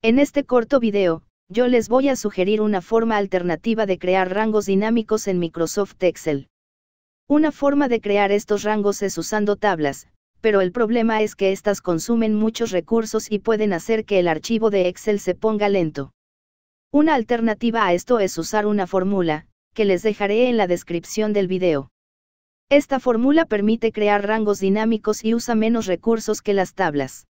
En este corto video, yo les voy a sugerir una forma alternativa de crear rangos dinámicos en Microsoft Excel. Una forma de crear estos rangos es usando tablas, pero el problema es que estas consumen muchos recursos y pueden hacer que el archivo de Excel se ponga lento. Una alternativa a esto es usar una fórmula, que les dejaré en la descripción del video. Esta fórmula permite crear rangos dinámicos y usa menos recursos que las tablas.